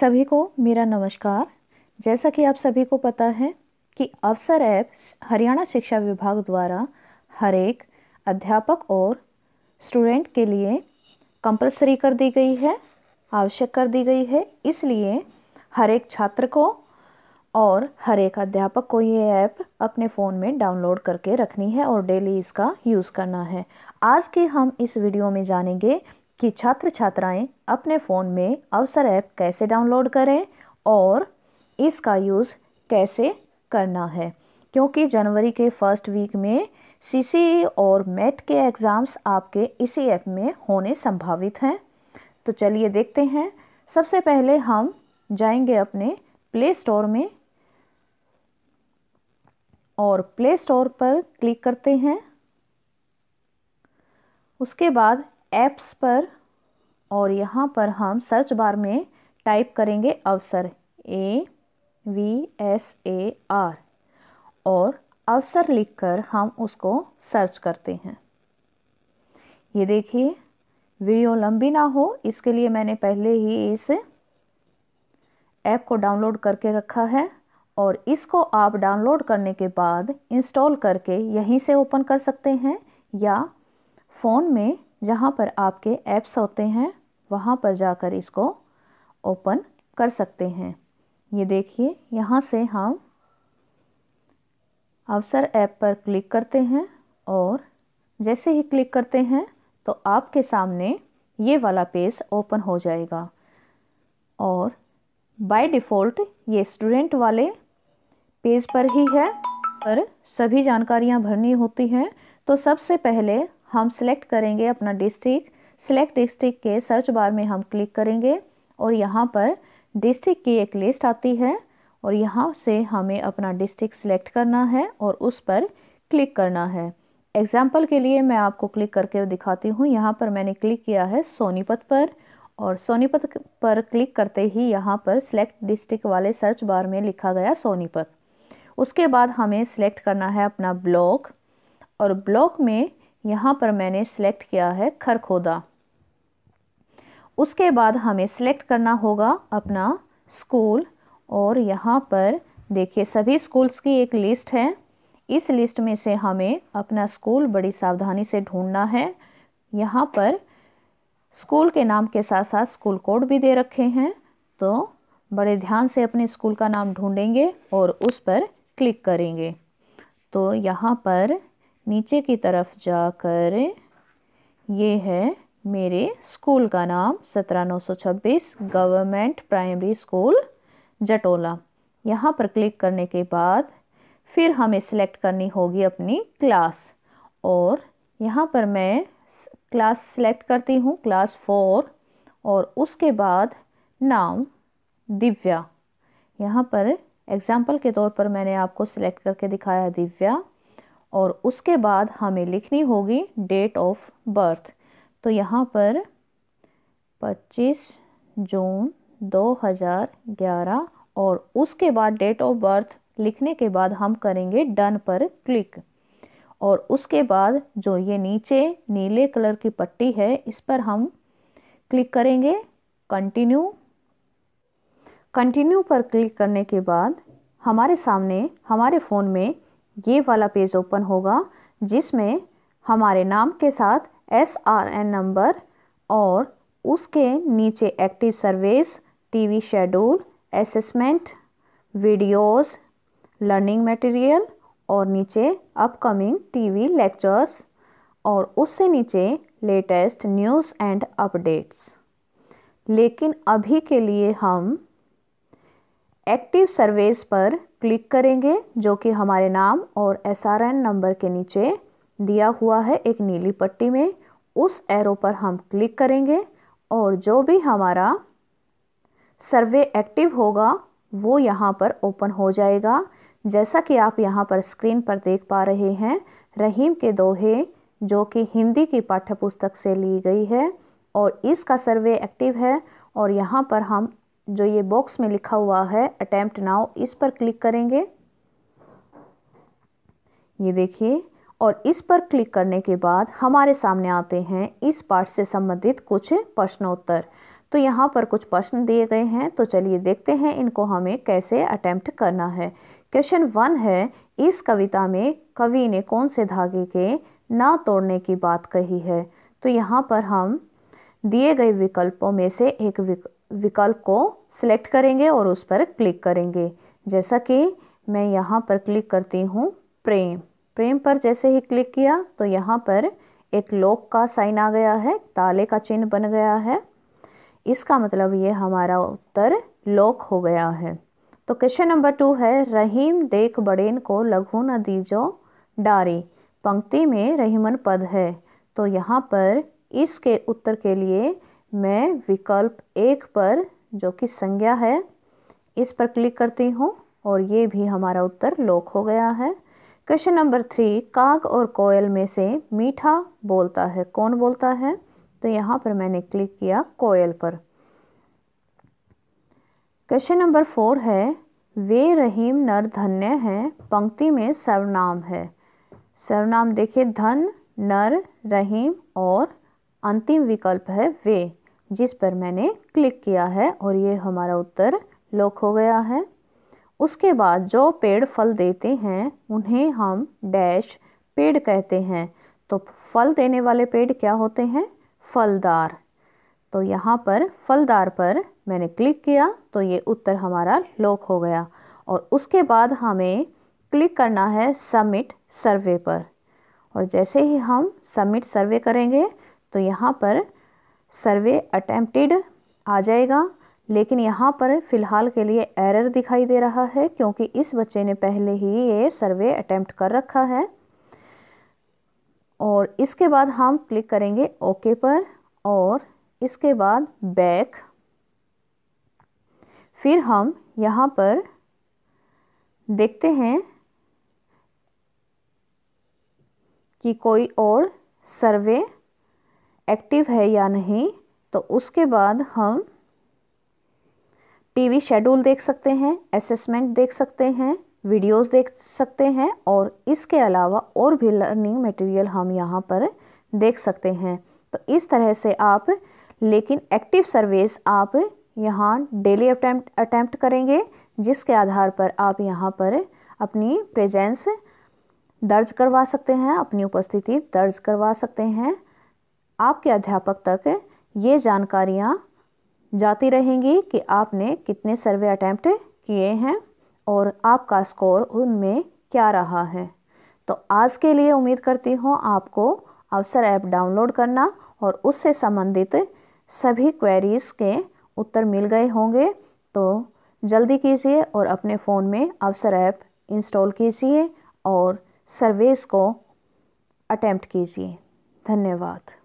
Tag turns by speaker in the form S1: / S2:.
S1: सभी को मेरा नमस्कार जैसा कि आप सभी को पता है कि अवसर ऐप हरियाणा शिक्षा विभाग द्वारा हर एक अध्यापक और स्टूडेंट के लिए कंपलसरी कर दी गई है आवश्यक कर दी गई है इसलिए हर एक छात्र को और हर एक अध्यापक को ये ऐप अपने फ़ोन में डाउनलोड करके रखनी है और डेली इसका यूज़ करना है आज के हम इस वीडियो में जानेंगे कि छात्र छात्राएं अपने फ़ोन में अवसर ऐप कैसे डाउनलोड करें और इसका यूज़ कैसे करना है क्योंकि जनवरी के फर्स्ट वीक में सी और मैथ के एग्ज़ाम्स आपके इसी ऐप में होने संभावित हैं तो चलिए देखते हैं सबसे पहले हम जाएंगे अपने प्ले स्टोर में और प्ले स्टोर पर क्लिक करते हैं उसके बाद ऐप्स पर और यहाँ पर हम सर्च बार में टाइप करेंगे Avsar A V S A R और अवसर लिखकर हम उसको सर्च करते हैं ये देखिए वीडियो लंबी ना हो इसके लिए मैंने पहले ही इस ऐप को डाउनलोड करके रखा है और इसको आप डाउनलोड करने के बाद इंस्टॉल करके यहीं से ओपन कर सकते हैं या फ़ोन में जहाँ पर आपके ऐप्स होते हैं वहाँ पर जाकर इसको ओपन कर सकते हैं ये देखिए यहाँ से हम अवसर ऐप पर क्लिक करते हैं और जैसे ही क्लिक करते हैं तो आपके सामने ये वाला पेज ओपन हो जाएगा और बाय डिफ़ॉल्ट ये स्टूडेंट वाले पेज पर ही है पर सभी जानकारियाँ भरनी होती हैं तो सबसे पहले हम सिलेक्ट करेंगे अपना डिस्ट्रिक्ट सिलेक्ट डिस्ट्रिक्ट के सर्च बार में हम क्लिक करेंगे और यहाँ पर डिस्ट्रिक्ट की एक लिस्ट आती है और यहाँ से हमें अपना डिस्ट्रिक्ट सिलेक्ट करना है और उस पर क्लिक करना है एग्ज़ाम्पल के लिए मैं आपको क्लिक करके दिखाती हूँ यहाँ पर मैंने क्लिक किया है सोनीपत पर और सोनीपत पर क्लिक करते ही यहाँ पर सिलेक्ट डिस्ट्रिक्ट वाले सर्च बार में लिखा गया सोनीपत उसके बाद हमें सेलेक्ट करना है अपना ब्लॉक और ब्लॉक में यहाँ पर मैंने सेलेक्ट किया है खरखोदा उसके बाद हमें सेलेक्ट करना होगा अपना स्कूल और यहाँ पर देखिए सभी स्कूल्स की एक लिस्ट है इस लिस्ट में से हमें अपना स्कूल बड़ी सावधानी से ढूंढना है यहाँ पर स्कूल के नाम के साथ साथ स्कूल कोड भी दे रखे हैं तो बड़े ध्यान से अपने स्कूल का नाम ढूंढेंगे और उस पर क्लिक करेंगे तो यहाँ पर नीचे की तरफ जाकर ये है मेरे स्कूल का नाम छब्बीस गवर्नमेंट प्राइमरी स्कूल जटोला यहाँ पर क्लिक करने के बाद फिर हमें सिलेक्ट करनी होगी अपनी क्लास और यहाँ पर मैं क्लास सिलेक्ट करती हूँ क्लास फोर और उसके बाद नाम दिव्या यहाँ पर एग्ज़ाम्पल के तौर पर मैंने आपको सिलेक्ट करके दिखाया दिव्या और उसके बाद हमें लिखनी होगी डेट ऑफ बर्थ तो यहाँ पर 25 जून 2011 और उसके बाद डेट ऑफ बर्थ लिखने के बाद हम करेंगे डन पर क्लिक और उसके बाद जो ये नीचे नीले कलर की पट्टी है इस पर हम क्लिक करेंगे कंटिन्यू कंटिन्यू पर क्लिक करने के बाद हमारे सामने हमारे फ़ोन में ये वाला पेज ओपन होगा जिसमें हमारे नाम के साथ एस आर एन नंबर और उसके नीचे active service TV schedule assessment videos, learning material और नीचे अपकमिंग टीवी लेक्चर्स और उससे नीचे लेटेस्ट न्यूज़ एंड अपडेट्स लेकिन अभी के लिए हम एक्टिव सर्वेस पर क्लिक करेंगे जो कि हमारे नाम और एस नंबर के नीचे दिया हुआ है एक नीली पट्टी में उस एरो पर हम क्लिक करेंगे और जो भी हमारा सर्वे एक्टिव होगा वो यहाँ पर ओपन हो जाएगा जैसा कि आप यहाँ पर स्क्रीन पर देख पा रहे हैं रहीम के दोहे जो कि हिंदी की पाठ्य पुस्तक से ली गई है और इसका सर्वे एक्टिव है और यहाँ पर हम जो ये बॉक्स में लिखा हुआ है अटैम्प्ट नाउ इस पर क्लिक करेंगे ये देखिए और इस पर क्लिक करने के बाद हमारे सामने आते हैं इस पाठ से संबंधित कुछ प्रश्नोत्तर तो यहाँ पर कुछ प्रश्न दिए गए हैं तो चलिए देखते हैं इनको हमें कैसे अटैम्प्ट करना है क्वेश्चन वन है इस कविता में कवि ने कौन से धागे के ना तोड़ने की बात कही है तो यहाँ पर हम दिए गए विकल्पों में से एक विक विकल्प को सिलेक्ट करेंगे और उस पर क्लिक करेंगे जैसा कि मैं यहाँ पर क्लिक करती हूँ प्रेम प्रेम पर जैसे ही क्लिक किया तो यहाँ पर एक लॉक का साइन आ गया है ताले का चिन्ह बन गया है इसका मतलब ये हमारा उत्तर लॉक हो गया है तो क्वेश्चन नंबर टू है रहीम देख बड़ेन को लघु न दीजो डारी पंक्ति में रहीमन पद है तो यहाँ पर इसके उत्तर के लिए मैं विकल्प एक पर जो कि संज्ञा है इस पर क्लिक करती हूँ और ये भी हमारा उत्तर लॉक हो गया है क्वेश्चन नंबर थ्री काग और कोयल में से मीठा बोलता है कौन बोलता है तो यहाँ पर मैंने क्लिक किया कोयल पर क्वेश्चन नंबर फोर है वे रहीम नर धन्य हैं पंक्ति में सर्वनाम है सर्वनाम देखिए धन नर रहीम और अंतिम विकल्प है वे जिस पर मैंने क्लिक किया है और ये हमारा उत्तर लॉक हो गया है उसके बाद जो पेड़ फल देते हैं उन्हें हम डैश पेड़ कहते हैं तो फल देने वाले पेड़ क्या होते हैं फलदार तो यहाँ पर फलदार पर मैंने क्लिक किया तो ये उत्तर हमारा लॉक हो गया और उसके बाद हमें क्लिक करना है सबमिट सर्वे पर और जैसे ही हम सबमिट सर्वे करेंगे तो यहाँ पर सर्वे अटेम्प्टेड आ जाएगा लेकिन यहाँ पर फ़िलहाल के लिए एरर दिखाई दे रहा है क्योंकि इस बच्चे ने पहले ही ये सर्वे अटैम्प्ट कर रखा है और इसके बाद हम क्लिक करेंगे ओके पर और इसके बाद बैक फिर हम यहाँ पर देखते हैं कि कोई और सर्वे एक्टिव है या नहीं तो उसके बाद हम टीवी शेड्यूल देख सकते हैं असेसमेंट देख सकते हैं वीडियोस देख सकते हैं और इसके अलावा और भी लर्निंग मटेरियल हम यहाँ पर देख सकते हैं तो इस तरह से आप लेकिन एक्टिव सर्विस आप यहाँ डेली अटैम्प्ट अटैम्प्ट करेंगे जिसके आधार पर आप यहाँ पर अपनी प्रेजेंस दर्ज करवा सकते हैं अपनी उपस्थिति दर्ज करवा सकते हैं आपके अध्यापक तक ये जानकारियाँ जाती रहेंगी कि आपने कितने सर्वे अटैम्प्ट किए हैं और आपका स्कोर उनमें क्या रहा है तो आज के लिए उम्मीद करती हूँ आपको अवसर ऐप डाउनलोड करना और उससे संबंधित सभी क्वेरीज़ के उत्तर मिल गए होंगे तो जल्दी कीजिए और अपने फ़ोन में अवसर ऐप इंस्टॉल कीजिए और सर्वेस को अटैम्प्ट कीजिए धन्यवाद